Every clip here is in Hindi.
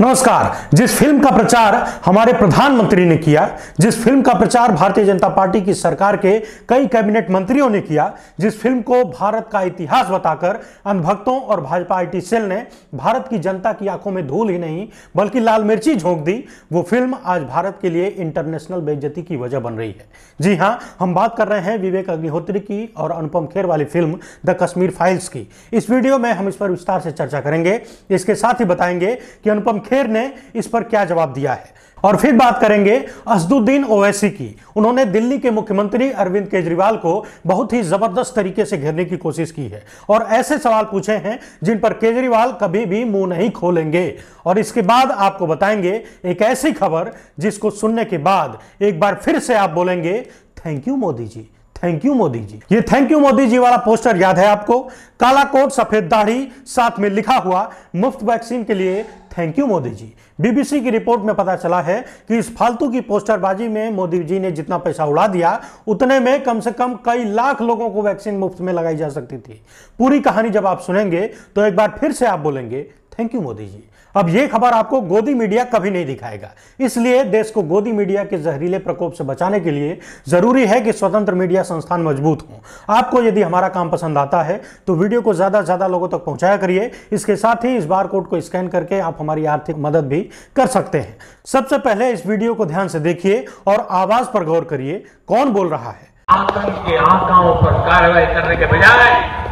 नमस्कार जिस फिल्म का प्रचार हमारे प्रधानमंत्री ने किया जिस फिल्म का प्रचार भारतीय जनता पार्टी की सरकार के कई कैबिनेट मंत्रियों ने किया जिस फिल्म को भारत का इतिहास बताकर अंधभक्तों और भाजपा आईटी सेल ने भारत की जनता की आंखों में धूल ही नहीं बल्कि लाल मिर्ची झोंक दी वो फिल्म आज भारत के लिए इंटरनेशनल बेजती की वजह बन रही है जी हाँ हम बात कर रहे हैं विवेक अग्निहोत्री की और अनुपम खेर वाली फिल्म द कश्मीर फाइल्स की इस वीडियो में हम इस पर विस्तार से चर्चा करेंगे इसके साथ ही बताएंगे कि अनुपम खेर ने इस पर क्या जवाब दिया है और फिर बात करेंगे असदुद्दीन ओवैसी की उन्होंने दिल्ली के मुख्यमंत्री अरविंद केजरीवाल को बहुत ही जबरदस्त तरीके से घेरने की कोशिश की है और ऐसे सवाल पूछे हैं जिन पर केजरीवाल कभी भी मुंह नहीं खोलेंगे और इसके बाद आपको बताएंगे एक ऐसी खबर जिसको सुनने के बाद एक बार फिर से आप बोलेंगे thank you Modi ji thank you Modi ji ये थैंक यू मोदी जी वाला पोस्टर याद है आपको काला कोट सफेद दाढ़ी साथ में लिखा हुआ मुफ्त वैक्सीन के लिए thank you Modi ji BBC की रिपोर्ट में पता चला है कि इस फालतू की पोस्टरबाजी में मोदी जी ने जितना पैसा उड़ा दिया उतने में कम से कम कई लाख लोगों को वैक्सीन मुफ्त में लगाई जा सकती थी पूरी कहानी जब आप सुनेंगे तो एक बार फिर से आप बोलेंगे थैंक यू मोदी जी अब ये खबर आपको गोदी मीडिया कभी नहीं दिखाएगा इसलिए देश को गोदी मीडिया के जहरीले प्रकोप से बचाने के लिए जरूरी है कि स्वतंत्र मीडिया संस्थान मजबूत हों आपको यदि हमारा काम पसंद आता है तो वीडियो को ज़्यादा से ज़्यादा लोगों तक पहुंचाया करिए इसके साथ ही इस बार कोड को स्कैन करके आप हमारी आर्थिक मदद भी कर सकते हैं सबसे पहले इस वीडियो को ध्यान से देखिए और आवाज़ पर गौर करिए कौन बोल रहा है आतंक के आंकड़ों पर कार्रवाई करने के बजाय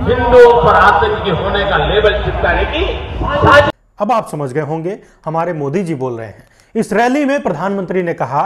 हिंदुओं पर आतंकी होने का लेबल चिपकाने की अब आप समझ गए होंगे हमारे मोदी जी बोल रहे हैं इस रैली में प्रधानमंत्री ने कहा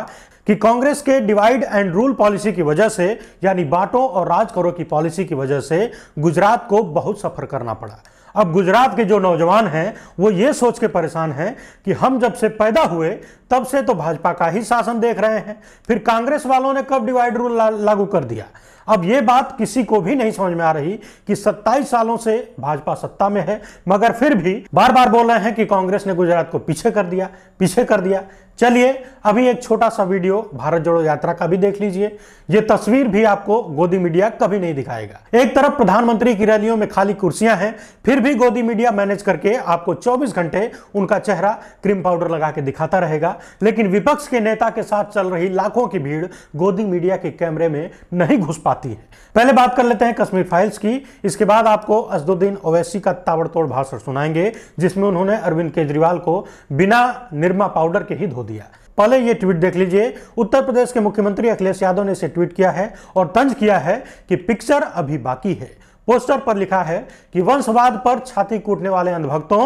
कि कांग्रेस के डिवाइड एंड रूल पॉलिसी की वजह से यानी बांटो और राज करो की पॉलिसी की वजह से गुजरात को बहुत सफर करना पड़ा अब गुजरात के जो नौजवान हैं वो ये सोच के परेशान हैं कि हम जब से पैदा हुए तब से तो भाजपा का ही शासन देख रहे हैं फिर कांग्रेस वालों ने कब डिवाइड रूल ला, लागू कर दिया अब ये बात किसी को भी नहीं समझ में आ रही कि 27 सालों से भाजपा सत्ता में है मगर फिर भी बार बार बोल रहे हैं कि कांग्रेस ने गुजरात को पीछे कर दिया पीछे कर दिया चलिए अभी एक छोटा सा वीडियो भारत जोड़ो यात्रा का भी देख लीजिए ये तस्वीर भी आपको गोदी मीडिया कभी नहीं दिखाएगा एक तरफ प्रधानमंत्री की रैलियों में खाली कुर्सियां हैं फिर भी गोदी मीडिया मैनेज करके आपको 24 घंटे उनका चेहरा क्रीम पाउडर लगा के दिखाता रहेगा लेकिन विपक्ष के नेता के साथ चल रही लाखों की भीड़ गोदी मीडिया के कैमरे में नहीं घुस पाती है पहले बात कर लेते हैं कश्मीर फाइल्स की इसके बाद आपको असदुद्दीन ओवैसी का ताबड़तोड़ भाषण सुनाएंगे जिसमें उन्होंने अरविंद केजरीवाल को बिना निर्मा पाउडर के ही धो दिया पहले ये ट्वीट देख लीजिए उत्तर प्रदेश के मुख्यमंत्री अखिलेश यादव ने इसे ट्वीट किया है और तंज किया है कि पिक्चर अभी बाकी है पोस्टर पर लिखा है कि वंशवाद पर छाती कूटने वाले अंधभक्तों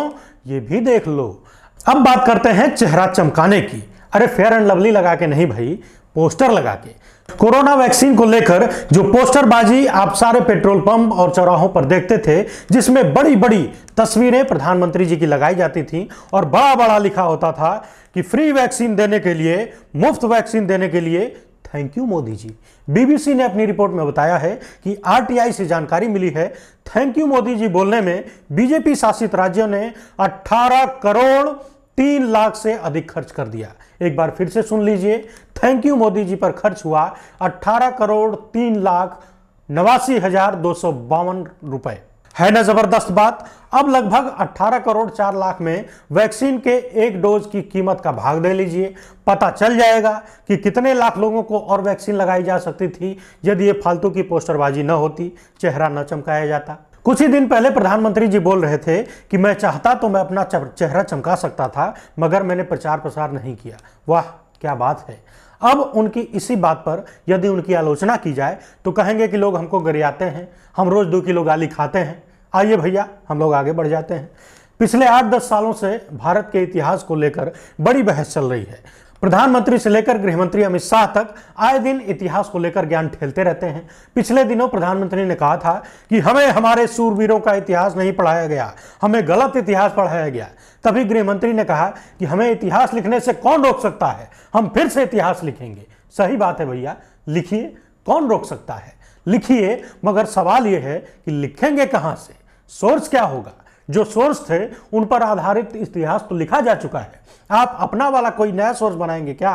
ये भी देख लो अब बात करते हैं चेहरा चमकाने की अरे फेयर एंड लवली लगा के नहीं भाई पोस्टर लगा के कोरोना वैक्सीन को लेकर जो पोस्टरबाजी आप सारे पेट्रोल पंप और चौराहों पर देखते थे जिसमें बड़ी बड़ी तस्वीरें प्रधानमंत्री जी की लगाई जाती थी और बड़ा बड़ा लिखा होता था कि फ्री वैक्सीन देने के लिए मुफ्त वैक्सीन देने के लिए thank you Modi ji BBC ने अपनी रिपोर्ट में बताया है कि आरटीआई से जानकारी मिली है थैंक यू मोदी जी बोलने में बीजेपी शासित राज्यों ने 18 करोड़ तीन लाख से अधिक खर्च कर दिया एक बार फिर से सुन लीजिए थैंक यू मोदी जी पर खर्च हुआ अट्ठारह करोड़ तीन लाख नवासी हजार दो सौ बावन रुपए है ना जबरदस्त बात अब लगभग 18 करोड़ 4 लाख में वैक्सीन के एक डोज की कीमत का भाग दे लीजिए पता चल जाएगा कि कितने लाख लोगों को और वैक्सीन लगाई जा सकती थी यदि ये फालतू की पोस्टरबाजी न होती चेहरा न चमकाया जाता कुछ ही दिन पहले प्रधानमंत्री जी बोल रहे थे कि मैं चाहता तो मैं अपना चेहरा चमका सकता था मगर मैंने प्रचार प्रसार नहीं किया वाह क्या बात है अब उनकी इसी बात पर यदि उनकी आलोचना की जाए तो कहेंगे कि लोग हमको गरियाते हैं हम रोज़ दो किलो गाली खाते हैं आइए भैया हम लोग आगे बढ़ जाते हैं पिछले आठ दस सालों से भारत के इतिहास को लेकर बड़ी बहस चल रही है प्रधानमंत्री से लेकर गृहमंत्री अमित शाह तक आए दिन इतिहास को लेकर ज्ञान ठेलते रहते हैं पिछले दिनों प्रधानमंत्री ने कहा था कि हमें हमारे सूरवीरों का इतिहास नहीं पढ़ाया गया हमें गलत इतिहास पढ़ाया गया तभी गृहमंत्री ने कहा कि हमें इतिहास लिखने से कौन रोक सकता है हम फिर से इतिहास लिखेंगे सही बात है भैया लिखिए कौन रोक सकता है लिखिए मगर सवाल यह है कि लिखेंगे कहाँ से सोर्स क्या होगा जो सोर्स थे उन पर आधारित इतिहास तो लिखा जा चुका है आप अपना वाला कोई नया सोर्स बनाएंगे क्या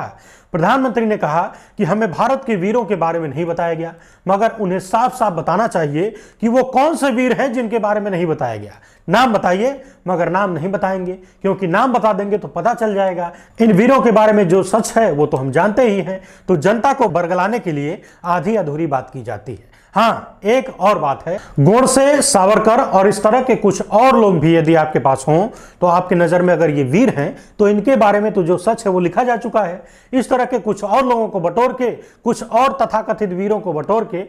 प्रधानमंत्री ने कहा कि हमें भारत के वीरों के बारे में नहीं बताया गया मगर उन्हें साफ साफ बताना चाहिए कि वो कौन से वीर हैं जिनके बारे में नहीं बताया गया नाम बताइए मगर नाम नहीं बताएंगे क्योंकि नाम बता देंगे तो पता चल जाएगा इन वीरों के बारे में जो सच है वो तो हम जानते ही हैं तो जनता को बरगलाने के लिए आधी अधूरी बात की जाती है हाँ एक और बात है गोडसे सावरकर और इस तरह के कुछ और लोग भी यदि आपके पास हों तो आपकी नज़र में अगर ये वीर हैं तो इनके बारे में तो जो सच है वो लिखा जा चुका है इस तरह के कुछ और लोगों को बटोर के कुछ और तथाकथित वीरों को बटोर के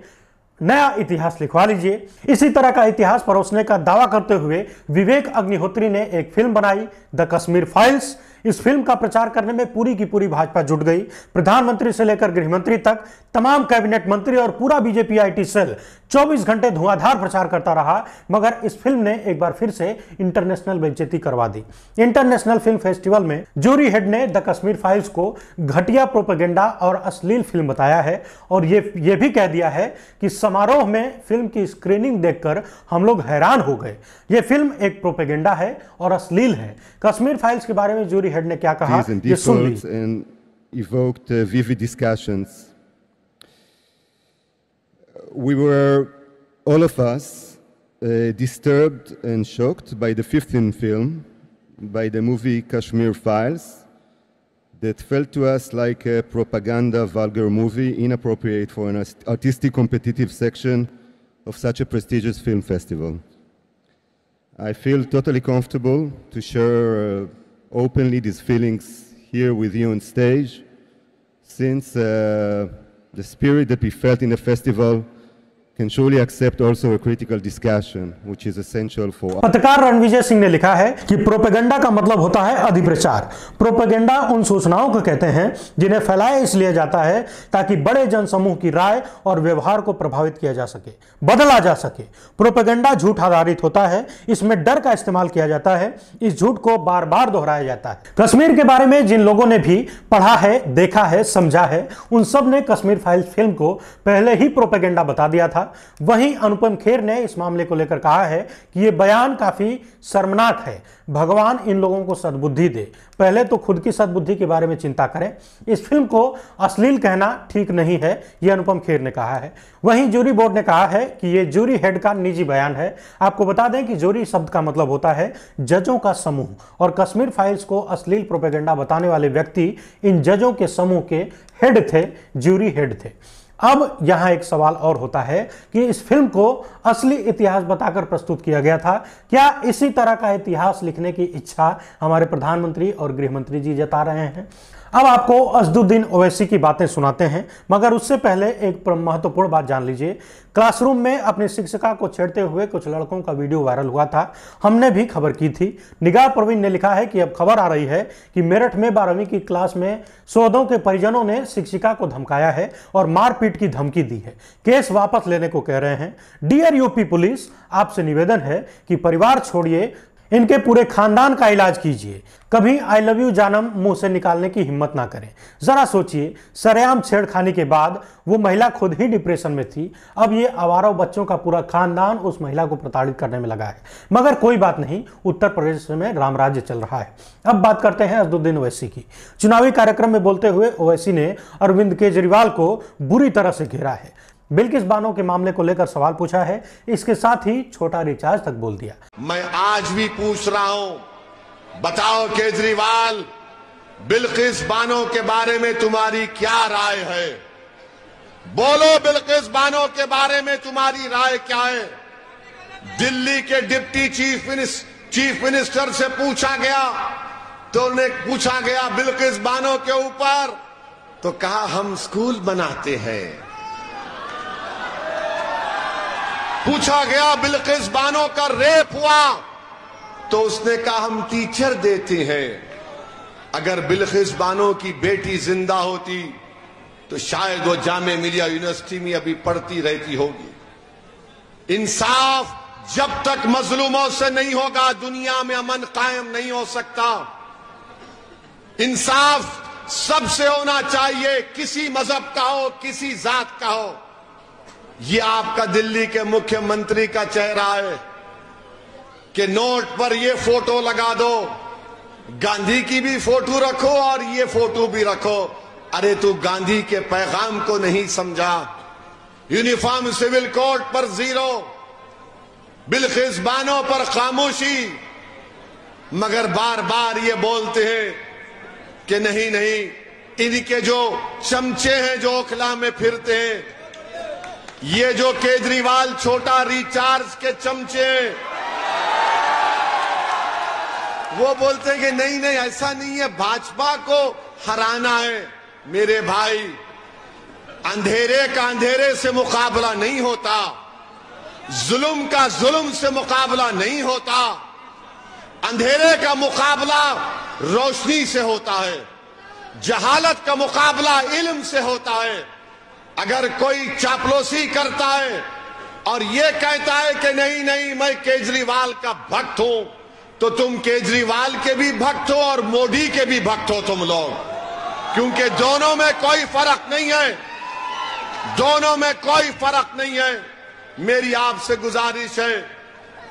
नया इतिहास लिखवा लीजिए इसी तरह का इतिहास परोसने का दावा करते हुए विवेक अग्निहोत्री ने एक फिल्म बनाई द कश्मीर फाइल्स इस फिल्म का प्रचार करने में पूरी की पूरी भाजपा जुट गई प्रधानमंत्री से लेकर गृहमंत्री तक तमाम कैबिनेट मंत्री और पूरा बीजेपी आईटी सेल 24 घंटे धुआंधार प्रचार करता रहा मगर इस फिल्म ने एक बार फिर से इंटरनेशनल बेचेती करवा दी इंटरनेशनल फिल्म फेस्टिवल में जूरी हेड ने द कश्मीर फाइल्स को घटिया प्रोपेगेंडा और अश्लील फिल्म बताया है और ये ये भी कह दिया है कि समारोह में फिल्म की स्क्रीनिंग देखकर हम लोग हैरान हो गए ये फिल्म एक प्रोपेगेंडा है और अश्लील है कश्मीर फाइल्स के बारे में जूरी हेड ने क्या कहा ये सुन ली evoked uh, vivid discussions we were, all of us, uh, disturbed and shocked by the 15th film, by the movie Kashmir Files, that felt to us like a propaganda vulgar movie inappropriate for an artistic competitive section of such a prestigious film festival. I feel totally comfortable to share uh, openly these feelings here with you on stage, since uh, the spirit that we felt in the festival can surely accept also a critical discussion which is essential for पत्रकार रणविजय सिंह ने लिखा है कि प्रोपेगेंडा का मतलब होता है अधिप्रचार प्रोपेगेंडा उन सूचनाओं को कहते हैं जिन्हें फैलाया इसलिए जाता है ताकि बड़े जनसमूह की राय और व्यवहार को प्रभावित किया जा सके बदला जा सके प्रोपेगेंडा झूठ आधारित होता है इसमें डर का इस्तेमाल किया जाता है इस झूठ को बार बार दोहराया जाता है कश्मीर के बारे में जिन लोगों ने भी पढ़ा है देखा है समझा है उन सब ने कश्मीर फाइल्स फिल्म को पहले ही प्रोपेगेंडा बता दिया था था वहीं अनुपम खेर ने इस मामले को लेकर कहा है कि ये बयान काफी शर्मनाक है भगवान इन लोगों को सद्बुद्धि दे पहले तो खुद की सद्बुद्धि के बारे में चिंता करें इस फिल्म को अश्लील कहना ठीक नहीं है ये अनुपम खेर ने कहा है वहीं जूरी बोर्ड ने कहा है कि ये जूरी हेड का निजी बयान है आपको बता दें कि जूरी शब्द का मतलब होता है जजों का समूह और कश्मीर फाइल्स को अश्लील प्रोपेगेंडा बताने वाले व्यक्ति इन जजों के समूह के हेड थे ज्यूरी हेड थे अब यहां एक सवाल और होता है कि इस फिल्म को असली इतिहास बताकर प्रस्तुत किया गया था क्या इसी तरह का इतिहास लिखने की इच्छा हमारे प्रधानमंत्री और गृहमंत्री जी जता रहे हैं अब आपको असदुद्दीन ओवैसी की बातें सुनाते हैं मगर उससे पहले एक महत्वपूर्ण बात जान लीजिए क्लासरूम में अपनी शिक्षिका को छेड़ते हुए कुछ लड़कों का वीडियो वायरल हुआ था हमने भी खबर की थी निगाह प्रवीण ने लिखा है कि अब खबर आ रही है कि मेरठ में बारहवीं की क्लास में सौदों के परिजनों ने शिक्षिका को धमकाया है और मारपीट की धमकी दी है केस वापस लेने को कह रहे हैं यूपी पुलिस आपसे निवेदन है कि परिवार छोड़िए इनके पूरे खानदान का इलाज कीजिए कभी आई लव यू जानम मुंह से निकालने की हिम्मत ना करें जरा सोचिए सरेआम छेड़खानी के बाद वो महिला खुद ही डिप्रेशन में थी अब ये आवारों बच्चों का पूरा खानदान उस महिला को प्रताड़ित करने में लगा है मगर कोई बात नहीं उत्तर प्रदेश में राम राज्य चल रहा है अब बात करते हैं अजुद्दीन ओवैसी की चुनावी कार्यक्रम में बोलते हुए ओवैसी ने अरविंद केजरीवाल को बुरी तरह से घेरा है बिल्किस बानो के मामले को लेकर सवाल पूछा है इसके साथ ही छोटा रिचार्ज तक बोल दिया मैं आज भी पूछ रहा हूं बताओ केजरीवाल बिल्किस बानो के बारे में तुम्हारी क्या राय है बोलो बिल्किस बानो के बारे में तुम्हारी राय क्या है दिल्ली के deputy chief minister chief minister से पूछा गया तो उन्हें पूछा गया बिल्किस बानो के ऊपर तो कहा हम स्कूल बनाते हैं पूछा गया बिल्किस बानो का रेप हुआ तो उसने कहा हम टीचर देते हैं अगर बिल्किस बानो की बेटी जिंदा होती तो शायद वो जामे मिलिया यूनिवर्सिटी में अभी पढ़ती रहती होगी इंसाफ जब तक मजलूमों से नहीं होगा दुनिया में अमन कायम नहीं हो सकता इंसाफ सबसे होना चाहिए किसी मजहब का हो किसी जात का हो ये आपका दिल्ली के मुख्यमंत्री का चेहरा है कि नोट पर ये फोटो लगा दो गांधी की भी फोटो रखो और ये फोटो भी रखो अरे तू गांधी के पैगाम को नहीं समझा यूनिफॉर्म सिविल कोड पर जीरो बिलखिजबानों पर खामोशी मगर बार बार ये बोलते हैं कि नहीं नहीं इनके जो चमचे हैं जो ओखला में फिरते हैं ये जो केजरीवाल छोटा रिचार्ज के चमचे वो बोलते हैं कि नहीं नहीं ऐसा नहीं है भाजपा को हराना है मेरे भाई अंधेरे का अंधेरे से मुकाबला नहीं होता जुल्म का जुल्म से मुकाबला नहीं होता अंधेरे का मुकाबला रोशनी से होता है जहालत का मुकाबला इल्म से होता है अगर कोई चापलोसी करता है और ये कहता है कि नहीं नहीं मैं केजरीवाल का भक्त हूं तो तुम केजरीवाल के भी भक्त हो और मोदी के भी भक्त हो तुम लोग क्योंकि दोनों में कोई फर्क नहीं है दोनों में कोई फर्क नहीं है मेरी आपसे गुजारिश है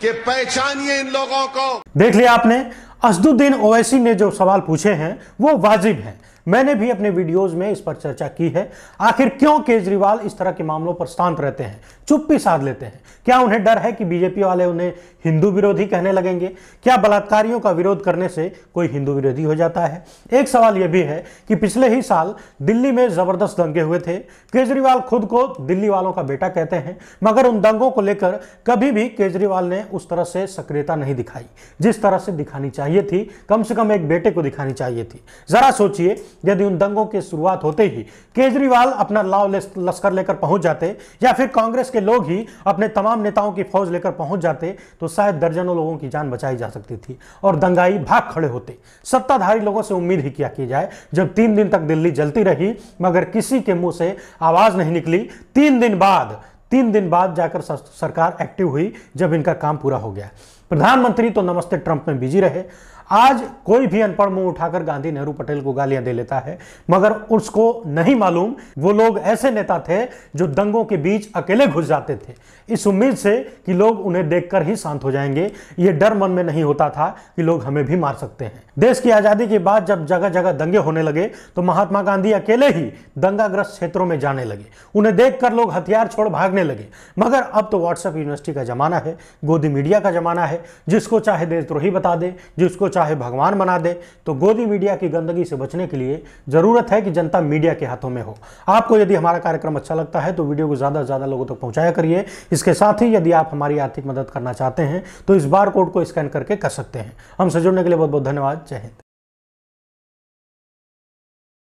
कि पहचानिए इन लोगों को देख लिया आपने असदुद्दीन ओवैसी ने जो सवाल पूछे हैं वो वाजिब हैं मैंने भी अपने वीडियोस में इस पर चर्चा की है आखिर क्यों केजरीवाल इस तरह के मामलों पर शांत रहते हैं चुप्पी साध लेते हैं क्या उन्हें डर है कि बीजेपी वाले उन्हें हिंदू विरोधी कहने लगेंगे क्या बलात्कारियों का विरोध करने से कोई हिंदू विरोधी हो जाता है एक सवाल यह भी है कि पिछले ही साल दिल्ली में जबरदस्त दंगे हुए थे केजरीवाल खुद को दिल्ली वालों का बेटा कहते हैं मगर उन दंगों को लेकर कभी भी केजरीवाल ने उस तरह से सक्रियता नहीं दिखाई जिस तरह से दिखानी चाहिए थी कम से कम एक बेटे को दिखानी चाहिए थी जरा सोचिए यदि उन दंगों की शुरुआत होते ही केजरीवाल अपना लाव लश्कर लेकर पहुंच जाते या फिर कांग्रेस के लोग ही अपने तमाम नेताओं की फौज लेकर पहुंच जाते तो शायद दर्जनों लोगों की जान बचाई जा सकती थी और दंगाई भाग खड़े होते सत्ताधारी लोगों से उम्मीद ही किया की जाए जब तीन दिन तक दिल्ली जलती रही मगर किसी के मुंह से आवाज नहीं निकली तीन दिन बाद तीन दिन बाद जाकर सरकार एक्टिव हुई जब इनका काम पूरा हो गया प्रधानमंत्री तो नमस्ते ट्रंप में बिजी रहे आज कोई भी अनपढ़ मुंह उठाकर गांधी नेहरू पटेल को गालियां दे लेता है मगर उसको नहीं मालूम वो लोग ऐसे नेता थे जो दंगों के बीच अकेले घुस जाते थे इस उम्मीद से कि लोग उन्हें देखकर ही शांत हो जाएंगे ये डर मन में नहीं होता था कि लोग हमें भी मार सकते हैं देश की आजादी के बाद जब जगह जगह दंगे होने लगे तो महात्मा गांधी अकेले ही दंगाग्रस्त क्षेत्रों में जाने लगे उन्हें देखकर लोग हथियार छोड़ भागने लगे मगर अब तो व्हाट्सएप यूनिवर्सिटी का जमाना है गोदी मीडिया का जमाना है जिसको चाहे देशद्रोही बता दे जिसको चाहे भगवान बना दे तो गोदी मीडिया की गंदगी से बचने के लिए ज़रूरत है कि जनता मीडिया के हाथों में हो आपको यदि हमारा कार्यक्रम अच्छा लगता है तो वीडियो को ज़्यादा से ज़्यादा लोगों तक तो पहुंचाया करिए इसके साथ ही यदि आप हमारी आर्थिक मदद करना चाहते हैं तो इस बार कोड को स्कैन करके कर सकते हैं हमसे जुड़ने के लिए बहुत बहुत धन्यवाद जय हिंद